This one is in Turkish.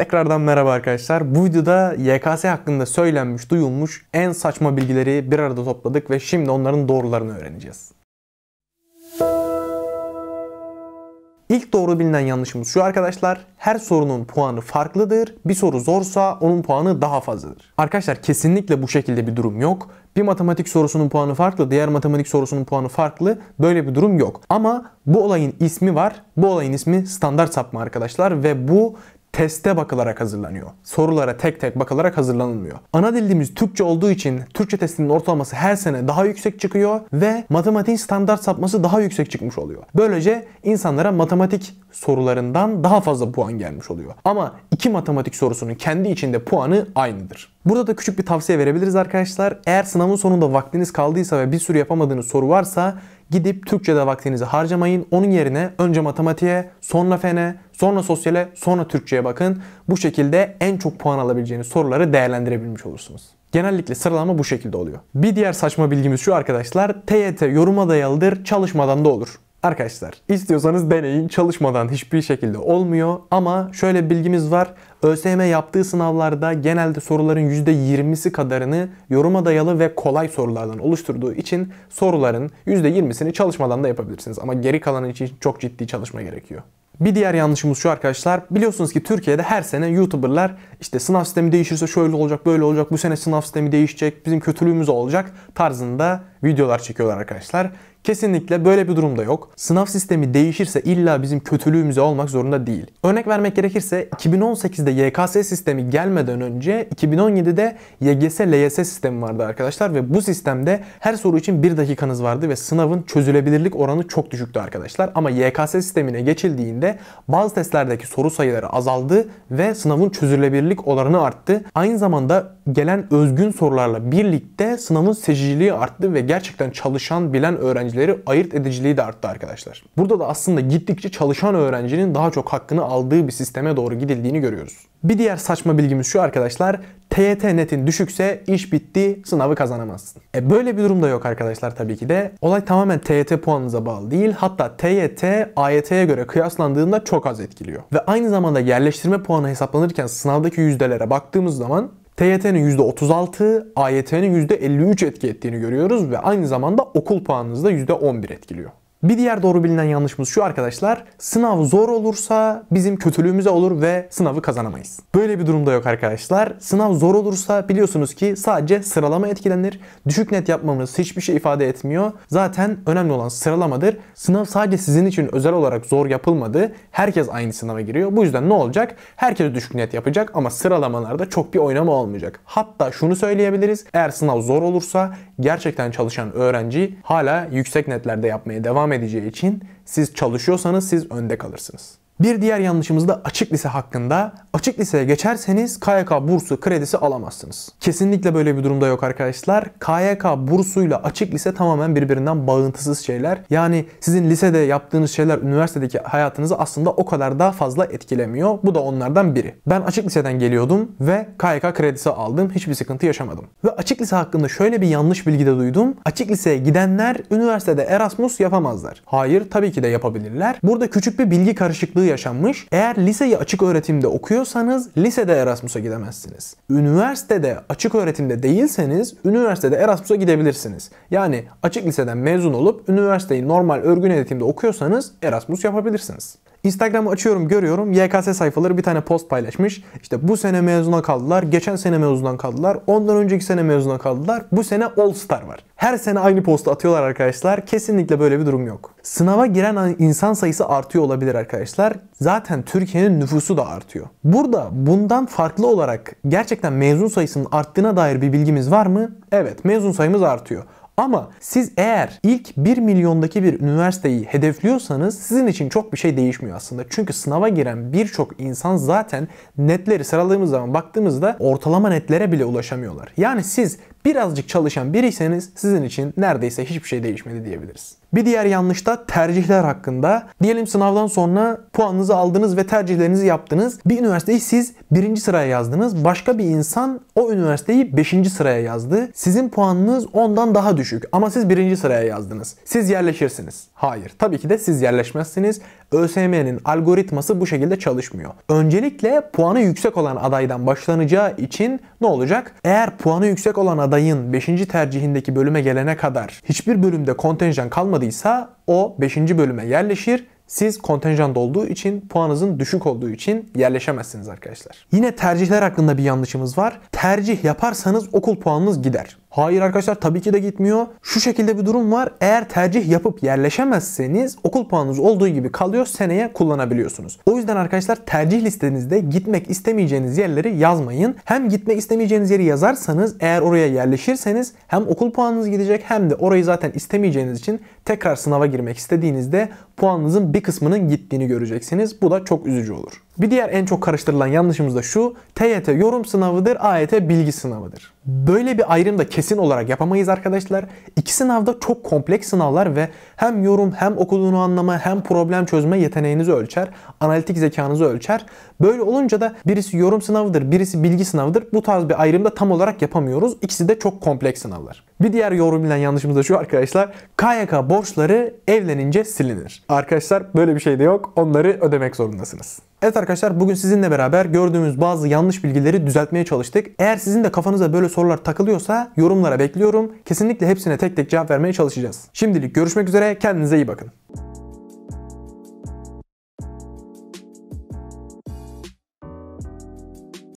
Tekrardan merhaba arkadaşlar. Bu videoda YKS hakkında söylenmiş, duyulmuş en saçma bilgileri bir arada topladık ve şimdi onların doğrularını öğreneceğiz. İlk doğru bilinen yanlışımız şu arkadaşlar. Her sorunun puanı farklıdır. Bir soru zorsa onun puanı daha fazladır. Arkadaşlar kesinlikle bu şekilde bir durum yok. Bir matematik sorusunun puanı farklı, diğer matematik sorusunun puanı farklı. Böyle bir durum yok. Ama bu olayın ismi var. Bu olayın ismi standart sapma arkadaşlar ve bu teste bakılarak hazırlanıyor. Sorulara tek tek bakılarak hazırlanılmıyor. Ana dilimiz Türkçe olduğu için Türkçe testinin ortalaması her sene daha yüksek çıkıyor ve matematiğin standart sapması daha yüksek çıkmış oluyor. Böylece insanlara matematik sorularından daha fazla puan gelmiş oluyor. Ama iki matematik sorusunun kendi içinde puanı aynıdır. Burada da küçük bir tavsiye verebiliriz arkadaşlar. Eğer sınavın sonunda vaktiniz kaldıysa ve bir sürü yapamadığınız soru varsa gidip Türkçe'de vaktinizi harcamayın. Onun yerine önce matematiğe, sonra fene, sonra sosyale, sonra Türkçe'ye bakın. Bu şekilde en çok puan alabileceğiniz soruları değerlendirebilmiş olursunuz. Genellikle sıralama bu şekilde oluyor. Bir diğer saçma bilgimiz şu arkadaşlar. TYT yoruma dayalıdır, çalışmadan da olur. Arkadaşlar istiyorsanız deneyin çalışmadan hiçbir şekilde olmuyor ama şöyle bilgimiz var. ÖSYM yaptığı sınavlarda genelde soruların %20'si kadarını yoruma dayalı ve kolay sorulardan oluşturduğu için soruların %20'sini çalışmadan da yapabilirsiniz. Ama geri kalanı için çok ciddi çalışma gerekiyor. Bir diğer yanlışımız şu arkadaşlar. Biliyorsunuz ki Türkiye'de her sene YouTuber'lar işte sınav sistemi değişirse şöyle olacak, böyle olacak, bu sene sınav sistemi değişecek, bizim kötülüğümüz olacak tarzında videolar çekiyorlar arkadaşlar. Kesinlikle böyle bir durumda yok. Sınav sistemi değişirse illa bizim kötülüğümüze olmak zorunda değil. Örnek vermek gerekirse 2018'de YKS sistemi gelmeden önce 2017'de YGS LYS sistemi vardı arkadaşlar ve bu sistemde her soru için 1 dakikanız vardı ve sınavın çözülebilirlik oranı çok düşüktü arkadaşlar. Ama YKS sistemine geçildiğinde bazı testlerdeki soru sayıları azaldı ve sınavın çözülebilirlik oranı arttı. Aynı zamanda gelen özgün sorularla birlikte sınavın seçiciliği arttı ve gerçekten çalışan, bilen öğrencileri ayırt ediciliği de arttı arkadaşlar. Burada da aslında gittikçe çalışan öğrencinin daha çok hakkını aldığı bir sisteme doğru gidildiğini görüyoruz. Bir diğer saçma bilgimiz şu arkadaşlar. TYT netin düşükse iş bitti, sınavı kazanamazsın. E böyle bir durum da yok arkadaşlar tabii ki de. Olay tamamen TYT puanınıza bağlı değil. Hatta TYT AYT'ye göre kıyaslandığında çok az etkiliyor. Ve aynı zamanda yerleştirme puanı hesaplanırken sınavdaki yüzdelere baktığımız zaman TYT'nin %36, AYT'nin %53 etki ettiğini görüyoruz ve aynı zamanda okul puanınızı da %11 etkiliyor. Bir diğer doğru bilinen yanlışımız şu arkadaşlar. Sınav zor olursa bizim kötülüğümüze olur ve sınavı kazanamayız. Böyle bir durumda yok arkadaşlar. Sınav zor olursa biliyorsunuz ki sadece sıralama etkilenir. Düşük net yapmamız hiçbir şey ifade etmiyor. Zaten önemli olan sıralamadır. Sınav sadece sizin için özel olarak zor yapılmadı. Herkes aynı sınava giriyor. Bu yüzden ne olacak? Herkes düşük net yapacak ama sıralamalarda çok bir oynama olmayacak. Hatta şunu söyleyebiliriz. Eğer sınav zor olursa gerçekten çalışan öğrenci hala yüksek netlerde yapmaya devam devam edeceği için siz çalışıyorsanız siz önde kalırsınız. Bir diğer yanlışımız da açık lise hakkında. Açık liseye geçerseniz KYK bursu kredisi alamazsınız. Kesinlikle böyle bir durumda yok arkadaşlar. KYK bursuyla açık lise tamamen birbirinden bağıntısız şeyler. Yani sizin lisede yaptığınız şeyler üniversitedeki hayatınızı aslında o kadar da fazla etkilemiyor. Bu da onlardan biri. Ben açık liseden geliyordum ve KYK kredisi aldım. Hiçbir sıkıntı yaşamadım. Ve açık lise hakkında şöyle bir yanlış bilgi de duydum. Açık liseye gidenler üniversitede Erasmus yapamazlar. Hayır tabii ki de yapabilirler. Burada küçük bir bilgi karışıklığı yaşanmış. Eğer liseyi açık öğretimde okuyorsanız lisede Erasmus'a gidemezsiniz. Üniversitede açık öğretimde değilseniz üniversitede Erasmus'a gidebilirsiniz. Yani açık liseden mezun olup üniversiteyi normal örgün eğitimde okuyorsanız Erasmus yapabilirsiniz. Instagram'ı açıyorum görüyorum YKS sayfaları bir tane post paylaşmış. İşte bu sene mezuna kaldılar, geçen sene mezuna kaldılar, ondan önceki sene mezuna kaldılar. Bu sene All Star var. Her sene aynı postu atıyorlar arkadaşlar. Kesinlikle böyle bir durum yok. Sınava giren insan sayısı artıyor olabilir arkadaşlar. Zaten Türkiye'nin nüfusu da artıyor. Burada bundan farklı olarak gerçekten mezun sayısının arttığına dair bir bilgimiz var mı? Evet mezun sayımız artıyor. Ama siz eğer ilk 1 milyondaki bir üniversiteyi hedefliyorsanız sizin için çok bir şey değişmiyor aslında. Çünkü sınava giren birçok insan zaten netleri sıraladığımız zaman baktığımızda ortalama netlere bile ulaşamıyorlar. Yani siz birazcık çalışan biriyseniz sizin için neredeyse hiçbir şey değişmedi diyebiliriz. Bir diğer yanlış da tercihler hakkında. Diyelim sınavdan sonra puanınızı aldınız ve tercihlerinizi yaptınız. Bir üniversiteyi siz birinci sıraya yazdınız. Başka bir insan o üniversiteyi beşinci sıraya yazdı. Sizin puanınız ondan daha düşük ama siz birinci sıraya yazdınız. Siz yerleşirsiniz. Hayır. Tabii ki de siz yerleşmezsiniz. ÖSYM'nin algoritması bu şekilde çalışmıyor. Öncelikle puanı yüksek olan adaydan başlanacağı için ne olacak? Eğer puanı yüksek olan adayın 5. tercihindeki bölüme gelene kadar hiçbir bölümde kontenjan kalmadı olmadıysa o 5. bölüme yerleşir. Siz kontenjanda olduğu için puanınızın düşük olduğu için yerleşemezsiniz arkadaşlar. Yine tercihler hakkında bir yanlışımız var. Tercih yaparsanız okul puanınız gider. Hayır arkadaşlar tabii ki de gitmiyor. Şu şekilde bir durum var. Eğer tercih yapıp yerleşemezseniz okul puanınız olduğu gibi kalıyor seneye kullanabiliyorsunuz. O yüzden arkadaşlar tercih listenizde gitmek istemeyeceğiniz yerleri yazmayın. Hem gitmek istemeyeceğiniz yeri yazarsanız eğer oraya yerleşirseniz hem okul puanınız gidecek hem de orayı zaten istemeyeceğiniz için tekrar sınava girmek istediğinizde puanınızın bir kısmının gittiğini göreceksiniz. Bu da çok üzücü olur. Bir diğer en çok karıştırılan yanlışımız da şu. TYT yorum sınavıdır, AYT bilgi sınavıdır. Böyle bir ayrım da kesin olarak yapamayız arkadaşlar. İki sınavda çok kompleks sınavlar ve hem yorum hem okuduğunu anlama hem problem çözme yeteneğinizi ölçer. Analitik zekanızı ölçer. Böyle olunca da birisi yorum sınavıdır, birisi bilgi sınavıdır. Bu tarz bir ayrım da tam olarak yapamıyoruz. İkisi de çok kompleks sınavlar. Bir diğer yorum bilen yanlışımız da şu arkadaşlar. KYK borçları evlenince silinir. Arkadaşlar böyle bir şey de yok. Onları ödemek zorundasınız. Evet arkadaşlar bugün sizinle beraber gördüğümüz bazı yanlış bilgileri düzeltmeye çalıştık. Eğer sizin de kafanıza böyle sorular takılıyorsa yorumlara bekliyorum. Kesinlikle hepsine tek tek cevap vermeye çalışacağız. Şimdilik görüşmek üzere kendinize iyi bakın.